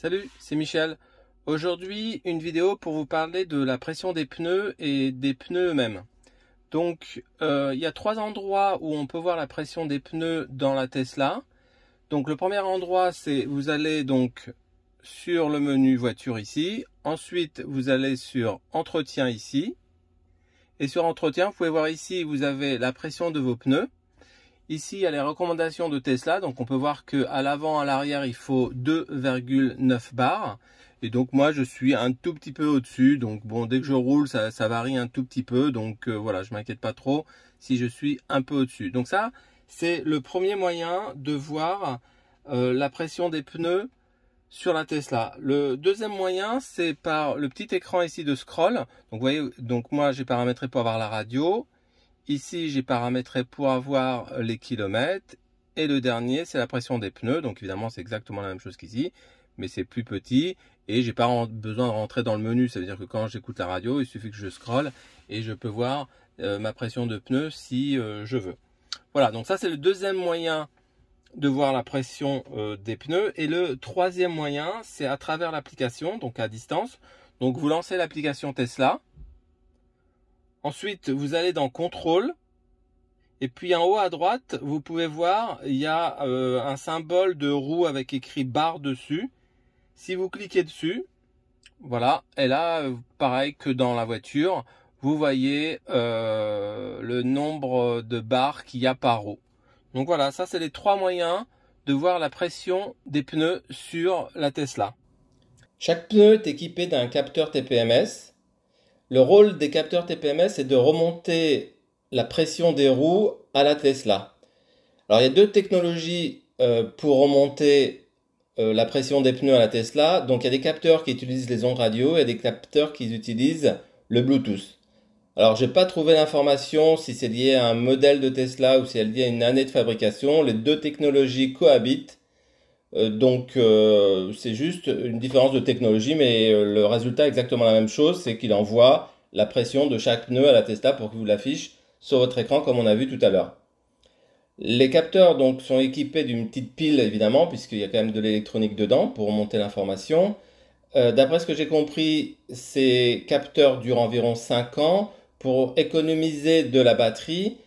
Salut, c'est Michel. Aujourd'hui, une vidéo pour vous parler de la pression des pneus et des pneus eux-mêmes. Donc, euh, il y a trois endroits où on peut voir la pression des pneus dans la Tesla. Donc, le premier endroit, c'est vous allez donc sur le menu voiture ici. Ensuite, vous allez sur entretien ici. Et sur entretien, vous pouvez voir ici, vous avez la pression de vos pneus. Ici, il y a les recommandations de Tesla. Donc, on peut voir que à l'avant, à l'arrière, il faut 2,9 bars. Et donc, moi, je suis un tout petit peu au-dessus. Donc, bon, dès que je roule, ça, varie un tout petit peu. Donc, euh, voilà, je m'inquiète pas trop si je suis un peu au-dessus. Donc, ça, c'est le premier moyen de voir euh, la pression des pneus sur la Tesla. Le deuxième moyen, c'est par le petit écran ici de scroll. Donc, vous voyez, donc moi, j'ai paramétré pour avoir la radio. Ici, j'ai paramétré pour avoir les kilomètres. Et le dernier, c'est la pression des pneus. Donc évidemment, c'est exactement la même chose qu'ici, mais c'est plus petit. Et j'ai pas besoin de rentrer dans le menu. Ça veut dire que quand j'écoute la radio, il suffit que je scrolle et je peux voir euh, ma pression de pneus si euh, je veux. Voilà, donc ça c'est le deuxième moyen de voir la pression euh, des pneus. Et le troisième moyen, c'est à travers l'application, donc à distance. Donc vous lancez l'application Tesla. Ensuite, vous allez dans Contrôle. Et puis en haut à droite, vous pouvez voir, il y a euh, un symbole de roue avec écrit barre dessus. Si vous cliquez dessus, voilà, et là, pareil que dans la voiture, vous voyez euh, le nombre de barres qu'il y a par roue. Donc voilà, ça c'est les trois moyens de voir la pression des pneus sur la Tesla. Chaque pneu est équipé d'un capteur TPMS le rôle des capteurs TPMS est de remonter la pression des roues à la Tesla. Alors il y a deux technologies euh, pour remonter euh, la pression des pneus à la Tesla. Donc il y a des capteurs qui utilisent les ondes radio et des capteurs qui utilisent le Bluetooth. Alors n'ai pas trouvé l'information si c'est lié à un modèle de Tesla ou si c'est lié à une année de fabrication. Les deux technologies cohabitent euh, donc euh, c'est juste une différence de technologie, mais euh, le résultat est exactement la même chose, c'est qu'il envoie la pression de chaque pneu à la Tesla pour que vous l'affiche sur votre écran comme on a vu tout à l'heure. Les capteurs donc sont équipés d'une petite pile évidemment puisqu'il y a quand même de l'électronique dedans pour monter l'information. D'après ce que j'ai compris, ces capteurs durent environ 5 ans. Pour économiser de la batterie,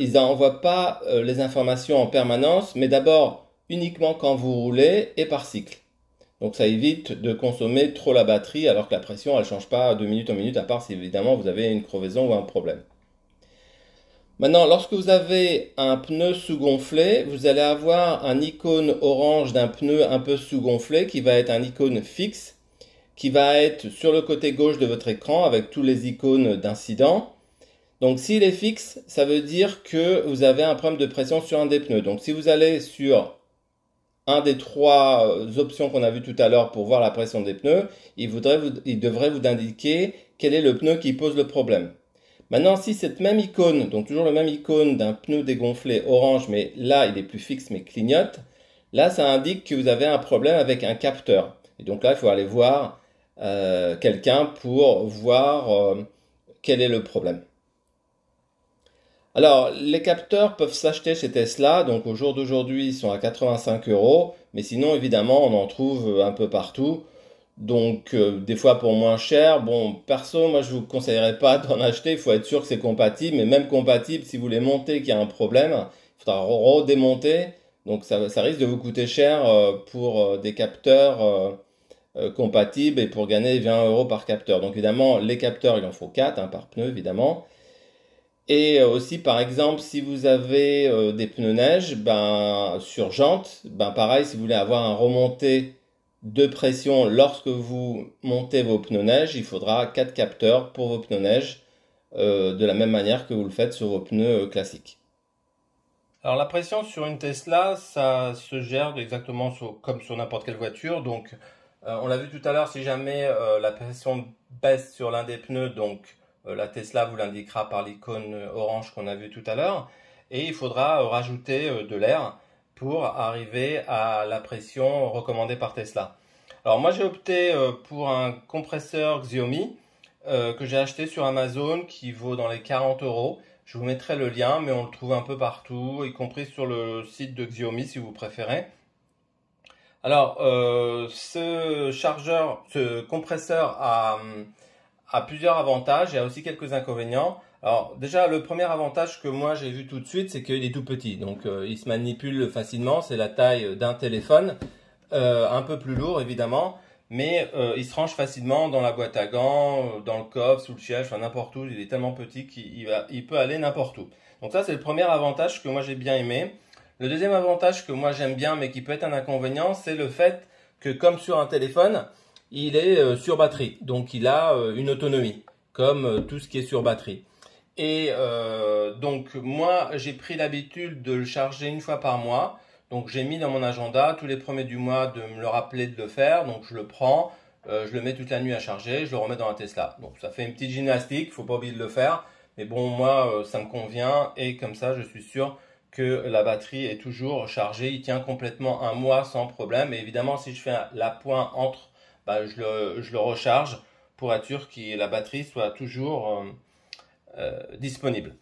ils n'envoient pas les informations en permanence, mais d'abord uniquement quand vous roulez et par cycle. Donc ça évite de consommer trop la batterie alors que la pression elle change pas de minute en minute à part si évidemment vous avez une crevaison ou un problème. Maintenant, lorsque vous avez un pneu sous-gonflé, vous allez avoir un icône orange d'un pneu un peu sous-gonflé qui va être un icône fixe, qui va être sur le côté gauche de votre écran avec tous les icônes d'incident. Donc s'il est fixe, ça veut dire que vous avez un problème de pression sur un des pneus. Donc si vous allez sur un des trois euh, options qu'on a vu tout à l'heure pour voir la pression des pneus, il, devrait vous indiquer quel est le pneu qui pose le problème. Maintenant, si cette même icône, donc toujours le même icône d'un pneu dégonflé orange, mais là il est plus fixe mais clignote, là ça indique que vous avez un problème avec un capteur. Et donc là, il faut aller voir euh, quelqu'un pour voir euh, quel est le problème. Alors, les capteurs peuvent s'acheter chez Tesla, donc au jour d'aujourd'hui, ils sont à 85 euros, mais sinon, évidemment, on en trouve un peu partout. Donc, euh, des fois pour moins cher. Bon, perso, moi, je ne vous conseillerais pas d'en acheter. Il faut être sûr que c'est compatible. Mais même compatible, si vous voulez monter, qu'il y a un problème, il faudra redémonter. Donc, ça, risque de vous coûter cher euh, pour euh, des capteurs compatibles et pour gagner 20 euros par capteur. Donc, évidemment, les capteurs, il en faut 4 hein, par pneu, évidemment. Et euh, aussi, par exemple, si vous avez euh, des pneus neige, ben, sur jante, ben, pareil, si vous voulez avoir un remonté de pression lorsque vous montez vos pneus neige, il faudra 4 capteurs pour vos pneus neige, euh, de la même manière que vous le faites sur vos pneus classiques. Alors la pression sur une Tesla, ça se gère exactement comme sur n'importe quelle voiture. Donc on l'a vu tout à l'heure, si jamais la pression baisse sur l'un des pneus, donc euh, la Tesla vous l'indiquera par l'icône orange qu'on a vu tout à l'heure. Et il faudra euh, rajouter euh, de l'air pour arriver à la pression recommandée par Tesla. Alors moi j'ai opté pour un compresseur Xiaomi que j'ai acheté sur Amazon qui vaut dans les 40 euros. Je vous mettrai le lien, mais on le trouve un peu partout, y compris sur le site de Xiaomi si vous préférez. Alors, ce chargeur, ce compresseur a, hum, a plusieurs avantages, et a aussi quelques inconvénients. Alors déjà, le premier avantage que moi j'ai vu tout de suite, c'est qu'il est tout petit. Donc euh, il se manipule facilement, c'est la taille d'un téléphone, euh, un peu plus lourd évidemment, mais euh, il se range facilement dans la boîte à gants, dans le coffre, sous le siège, enfin n'importe où. Il est tellement petit qu'il peut aller n'importe où. Donc ça, c'est le premier avantage que moi j'ai bien aimé. Le deuxième avantage que moi j'aime bien, mais qui peut être un inconvénient, c'est le fait que comme sur un téléphone, il est euh, sur batterie, donc il a euh, une autonomie, comme euh, tout ce qui est sur batterie. Et donc moi, j'ai pris l'habitude de le charger une fois par mois. Donc j'ai mis dans mon agenda tous les premiers du mois de me le rappeler de le faire. Donc je le prends, je le mets toute la nuit à charger, je le remets dans la Tesla. Donc ça fait une petite gymnastique, il faut pas oublier de le faire. Mais bon, moi, ça me convient et comme ça, je suis sûr que la batterie est toujours chargée. Il tient complètement un mois sans problème. Et évidemment, si je fais la pointe entre bah, je, le, recharge pour être sûr que la batterie soit toujours euh, euh, disponible.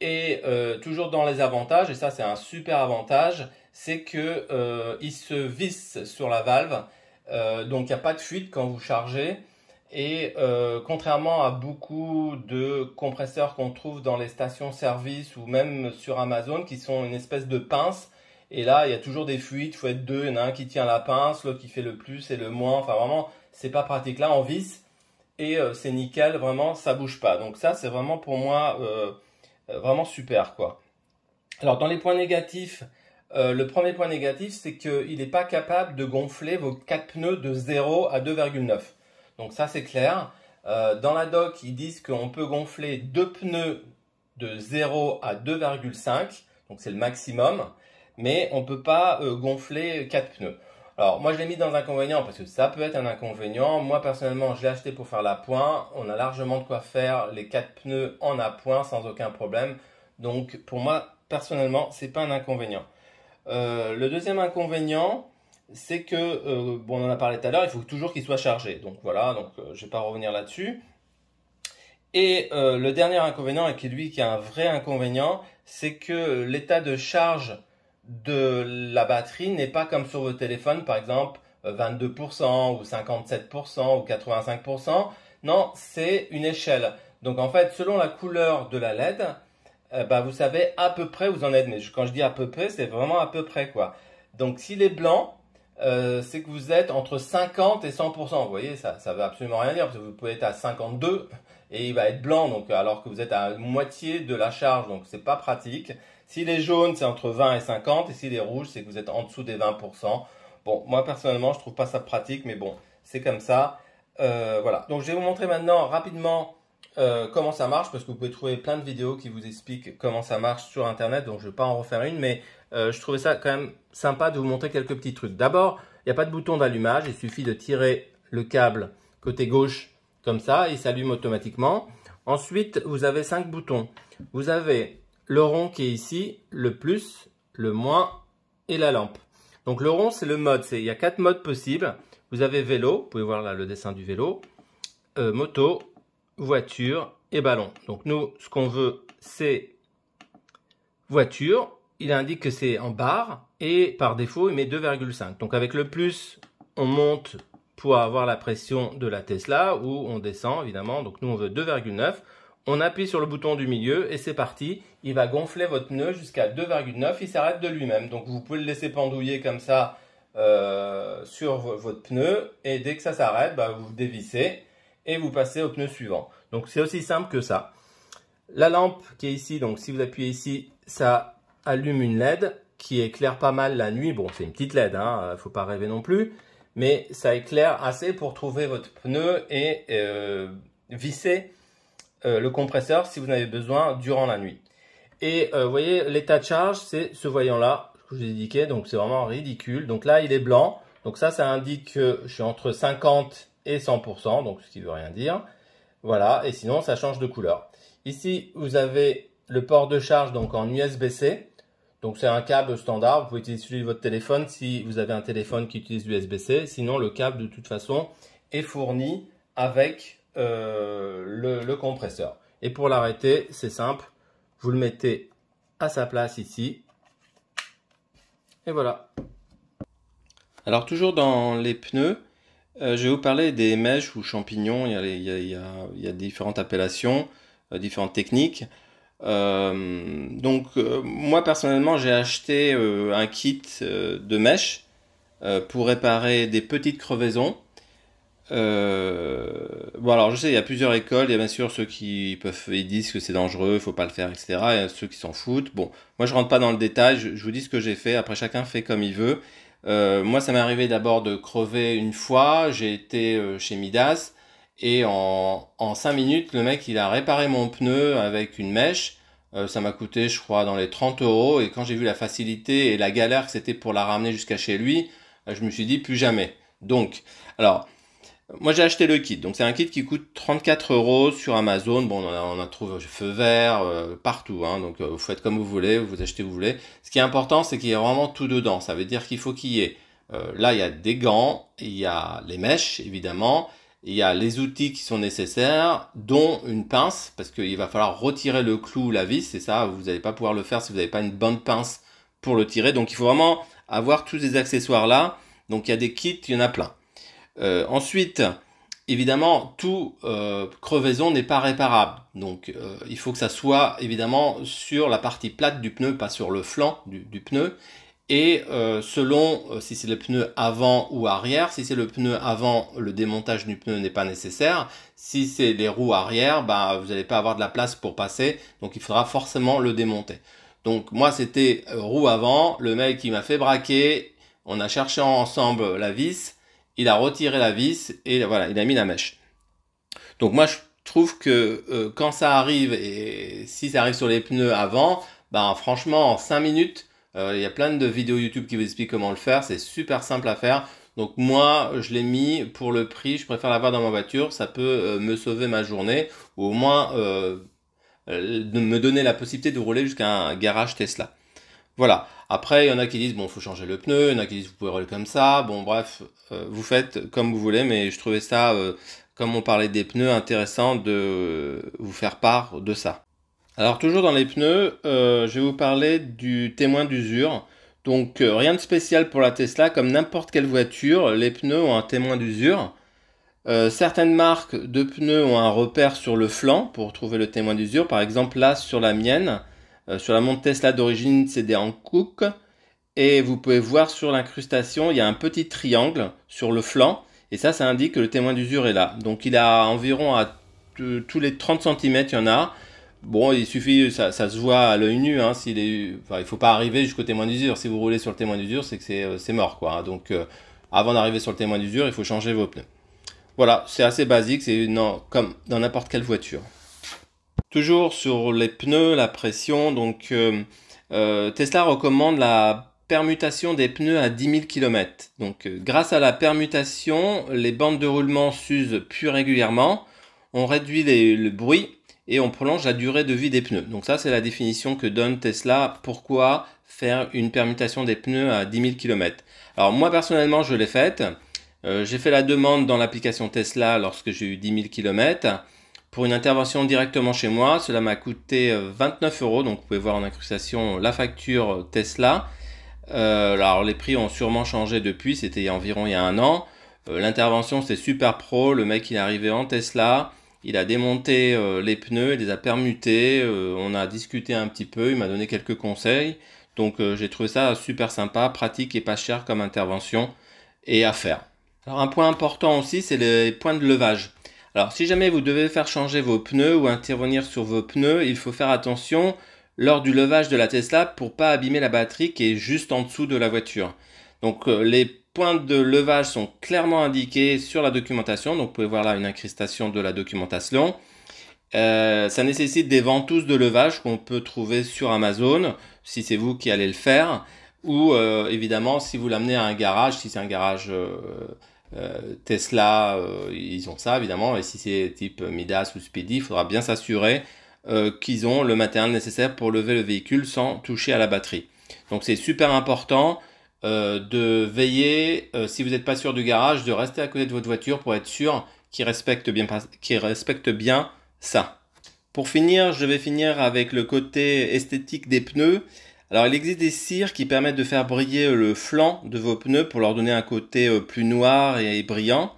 Et euh, toujours dans les avantages, et ça c'est un super avantage, c'est que il se visse sur la valve, donc il n'y a pas de fuite quand vous chargez. Et contrairement à beaucoup de compresseurs qu'on trouve dans les stations-service ou même sur Amazon, qui sont une espèce de pince et là, il y a toujours des fuites, il faut être deux, il y en a un qui tient la pince, l'autre qui fait le plus et le moins. Enfin, vraiment, c'est pas pratique. Là, on vis et euh, c'est nickel, vraiment, ça bouge pas. Donc ça, c'est vraiment pour moi euh, euh, vraiment super, quoi. Alors, dans les points négatifs, le premier point négatif, c'est qu'il n'est pas capable de gonfler vos quatre pneus de 0 à 2,9. Donc ça, c'est clair. dans la doc, ils disent qu'on peut gonfler deux pneus de 0 à 2,5. Donc c'est le maximum mais on ne peut pas euh, gonfler quatre pneus. Alors moi je l'ai mis dans un inconvénient parce que ça peut être un inconvénient. Moi personnellement je l'ai acheté pour faire l'appoint. On a largement de quoi faire les quatre pneus en appoint sans aucun problème. Donc pour moi personnellement ce n'est pas un inconvénient. Euh, le deuxième inconvénient c'est que euh, bon on en a parlé tout à l'heure il faut toujours qu'il soit chargé. Donc voilà donc ne je vais pas revenir là-dessus. Et le dernier inconvénient et qui est lui qui a un vrai inconvénient c'est que l'état de charge de la batterie n'est pas comme sur vos téléphone par exemple, 22% euh, ou 57% ou 85%. Non, c'est une échelle. Donc en fait, selon la couleur de la LED, euh, bah, vous savez à peu près où vous en êtes. Mais quand je dis à peu près, c'est vraiment à peu près quoi. Donc s'il est blanc, euh, c'est que vous êtes entre 50 et 100%. Vous voyez, ça ne veut absolument rien dire parce que vous pouvez être à 52 et il va être blanc, donc alors que vous êtes à moitié de la charge, donc c'est pas pratique. S'il est jaune, c'est entre 20 et 50. Et s'il est rouge, c'est que vous êtes en dessous des 20%. Bon, moi personnellement, je trouve pas ça pratique, mais bon, c'est comme ça. Euh, voilà. Donc, je vais vous montrer maintenant rapidement euh, comment ça marche, parce que vous pouvez trouver plein de vidéos qui vous expliquent comment ça marche sur Internet. Donc, je ne vais pas en refaire une, mais euh, je trouvais ça quand même sympa de vous montrer quelques petits trucs. D'abord, il n'y a pas de bouton d'allumage. Il suffit de tirer le câble côté gauche comme ça. Il s'allume automatiquement. Ensuite, vous avez cinq boutons. Vous avez le rond qui est ici, le plus, le moins et la lampe. Donc le rond, c'est le mode. Il y a quatre modes possibles. Vous avez vélo, vous pouvez voir là le dessin du vélo, euh, moto, voiture et ballon. Donc nous, ce qu'on veut, c'est voiture. Il indique que c'est en barre et par défaut, il met 2,5. Donc avec le plus, on monte pour avoir la pression de la Tesla ou on descend évidemment. Donc nous, on veut 2,9. On appuie sur le bouton du milieu et c'est parti il va gonfler votre pneu jusqu'à 2,9, il s'arrête de lui-même. Donc vous pouvez le laisser pendouiller comme ça euh, sur votre pneu, et dès que ça s'arrête, bah, vous dévissez et vous passez au pneu suivant. Donc c'est aussi simple que ça. La lampe qui est ici, donc si vous appuyez ici, ça allume une LED qui éclaire pas mal la nuit. Bon, c'est une petite LED, il hein, ne euh, faut pas rêver non plus. Mais ça éclaire assez pour trouver votre pneu et euh, visser le compresseur si vous en avez besoin durant la nuit. Et euh, vous voyez, l'état de charge, c'est ce voyant-là, que je vous ai indiqué, donc c'est vraiment ridicule. Donc là, il est blanc. Donc ça, ça indique que je suis entre 50 et 100%, donc ce qui veut rien dire. Voilà, et sinon, ça change de couleur. Ici, vous avez le port de charge donc en USB-C. Donc c'est un câble standard, vous pouvez utiliser celui de votre téléphone si vous avez un téléphone qui utilise usb c Sinon, le câble, de toute façon, est fourni avec euh, le compresseur. Et pour l'arrêter, c'est simple, vous le mettez à sa place ici. Et voilà. Alors toujours dans les pneus, euh, je vais vous parler des mèches ou champignons. Il y a, différentes appellations, euh, différentes techniques. Euh, donc moi personnellement j'ai acheté un kit de mèches pour réparer des petites crevaisons euh, bon, alors je sais, il y a plusieurs écoles. Il y a bien sûr ceux qui peuvent, ils disent que c'est dangereux, il faut pas le faire, etc. Il y ceux qui s'en foutent. Bon, moi je rentre pas dans le détail. Je, vous dis ce que j'ai fait. Après, chacun fait comme il veut. Euh, moi, ça m'est arrivé d'abord de crever une fois. J'ai été euh, chez Midas et en, en 5 minutes, le mec il a réparé mon pneu avec une mèche. ça m'a coûté, je crois, dans les 30 euros. Et quand j'ai vu la facilité et la galère que c'était pour la ramener jusqu'à chez lui, je me suis dit plus jamais. Donc, alors. Moi j'ai acheté le kit, donc c'est un kit qui coûte 34 euros sur Amazon. Bon, on en, on trouve feu vert euh, partout, hein. donc euh, vous faites comme vous voulez, vous achetez où vous voulez. Ce qui est important, c'est qu'il y ait vraiment tout dedans. Ça veut dire qu'il faut qu'il y ait. Euh, là, il y a des gants, il y a les mèches évidemment, il y a les outils qui sont nécessaires, dont une pince, parce qu'il va falloir retirer le clou ou la vis, c'est ça, vous n'allez pas pouvoir le faire si vous n'avez pas une bonne pince pour le tirer. Donc il faut vraiment avoir tous ces accessoires là. Donc il y a des kits, il y en a plein. Euh, ensuite, évidemment, tout euh, crevaison n'est pas réparable. Donc, euh, il faut que ça soit évidemment sur la partie plate du pneu, pas sur le flanc du, pneu. Et selon si c'est le pneu avant ou arrière, si c'est le pneu avant, le démontage du pneu n'est pas nécessaire. Si c'est les roues arrière, bah, vous n'allez pas avoir de la place pour passer, donc il faudra forcément le démonter. Donc moi c'était roue avant, le mec qui m'a fait braquer, on a cherché ensemble la vis, il a retiré la vis et voilà, il a mis la mèche. Donc moi, je trouve que euh, quand ça arrive et si ça arrive sur les pneus avant, ben franchement, en 5 minutes, euh, il y a plein de vidéos YouTube qui vous expliquent comment le faire. C'est super simple à faire. Donc moi, je l'ai mis pour le prix. Je préfère l'avoir dans ma voiture. Ça peut euh, me sauver ma journée ou au moins de me donner la possibilité de rouler jusqu'à un garage Tesla. Voilà. Après, il y en a qui disent, bon, il faut changer le pneu, il y en a qui disent, vous pouvez rouler comme ça. Bon, bref, euh, vous faites comme vous voulez, mais je trouvais ça, euh, comme on parlait des pneus, intéressant de vous faire part de ça. Alors, toujours dans les pneus, euh, je vais vous parler du témoin d'usure. Donc, rien de spécial pour la Tesla, comme n'importe quelle voiture, les pneus ont un témoin d'usure. certaines marques de pneus ont un repère sur le flanc pour trouver le témoin d'usure. Par exemple, là sur la mienne, euh, sur la montre Tesla d'origine, c'est des Hankook. Et vous pouvez voir sur l'incrustation, il y a un petit triangle sur le flanc. Et ça, ça indique que le témoin d'usure est là. Donc il a environ à tous les 30 cm, il y en a. Bon, il suffit, ça, se voit à l'œil nu. Hein, s'il faut pas arriver jusqu'au témoin d'usure. Si vous roulez sur le témoin d'usure, c'est que c'est euh, mort. Quoi. Donc euh, avant d'arriver sur le témoin d'usure, il faut changer vos pneus. Voilà, c'est assez basique, c'est comme dans n'importe quelle voiture. Toujours sur les pneus, la pression, donc euh, euh, Tesla recommande la permutation des pneus à 10 000 km. Donc euh, grâce à la permutation, les bandes de roulement s'usent plus régulièrement, on réduit le bruit et on prolonge la durée de vie des pneus. Donc ça c'est la définition que donne Tesla. Pourquoi faire une permutation des pneus à 10 000 km Alors moi personnellement je l'ai faite. j'ai fait la demande dans l'application Tesla lorsque j'ai eu 10 000 km pour une intervention directement chez moi. Cela m'a coûté 29 euh, euros, donc vous pouvez voir en incrustation la facture euh, Tesla. Euh, alors les prix ont sûrement changé depuis, c'était environ il y a un an. L'intervention c'est super pro, le mec il est arrivé en Tesla, il a démonté les pneus, il les a permutés, on a discuté un petit peu, il m'a donné quelques conseils. Donc j'ai trouvé ça super sympa, pratique et pas cher comme intervention et à faire. Alors un point important aussi c'est les points de levage. Alors si jamais vous devez faire changer vos pneus ou intervenir sur vos pneus, il faut faire attention lors du levage de la Tesla pour pas abîmer la batterie qui est juste en dessous de la voiture. Donc euh, les points de levage sont clairement indiqués sur la documentation, donc vous pouvez voir là une incrustation de la documentation. Euh, ça nécessite des ventouses de levage qu'on peut trouver sur Amazon, si c'est vous qui allez le faire, ou euh, évidemment si vous l'amenez à un garage, si c'est un garage euh, Tesla, euh, ils ont ça évidemment, et si c'est type Midas ou Speedy, il faudra bien s'assurer euh, qu'ils ont le matériel nécessaire pour lever le véhicule sans toucher à la batterie. Donc c'est super important de veiller, si vous n'êtes pas sûr du garage, de rester à côté de votre voiture pour être sûr qu'il respecte, bien, respecte bien ça. Pour finir, je vais finir avec le côté esthétique des pneus. Alors il existe des cires qui permettent de faire briller euh, le flanc de vos pneus pour leur donner un côté euh, plus noir et brillant.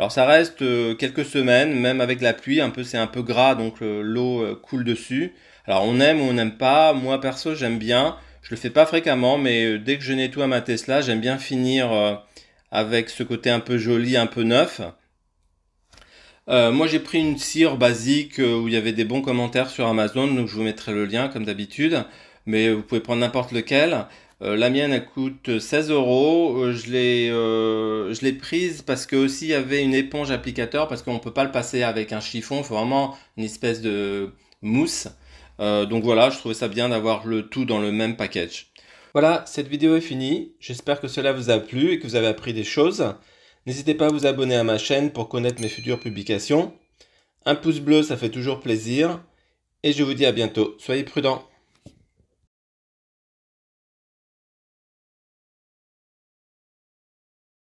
Alors ça reste euh, quelques semaines, même avec la pluie, un peu c'est un peu gras donc l'eau coule dessus. Alors on aime ou on n'aime pas, moi perso j'aime bien, je le fais pas fréquemment mais dès que je nettoie ma Tesla, j'aime bien finir avec ce côté un peu joli, un peu neuf. moi j'ai pris une cire basique où il y avait des bons commentaires sur Amazon, donc je vous mettrai le lien comme d'habitude mais vous pouvez prendre n'importe lequel. Euh, la mienne, elle coûte 16 euros. Euh, je l'ai, euh, je prise parce que aussi il y avait une éponge applicateur parce qu'on ne peut pas le passer avec un chiffon. Il faut vraiment une espèce de mousse. donc voilà, je trouvais ça bien d'avoir le tout dans le même package. Voilà, cette vidéo est finie. J'espère que cela vous a plu et que vous avez appris des choses. N'hésitez pas à vous abonner à ma chaîne pour connaître mes futures publications. Un pouce bleu, ça fait toujours plaisir. Et je vous dis à bientôt. Soyez prudents.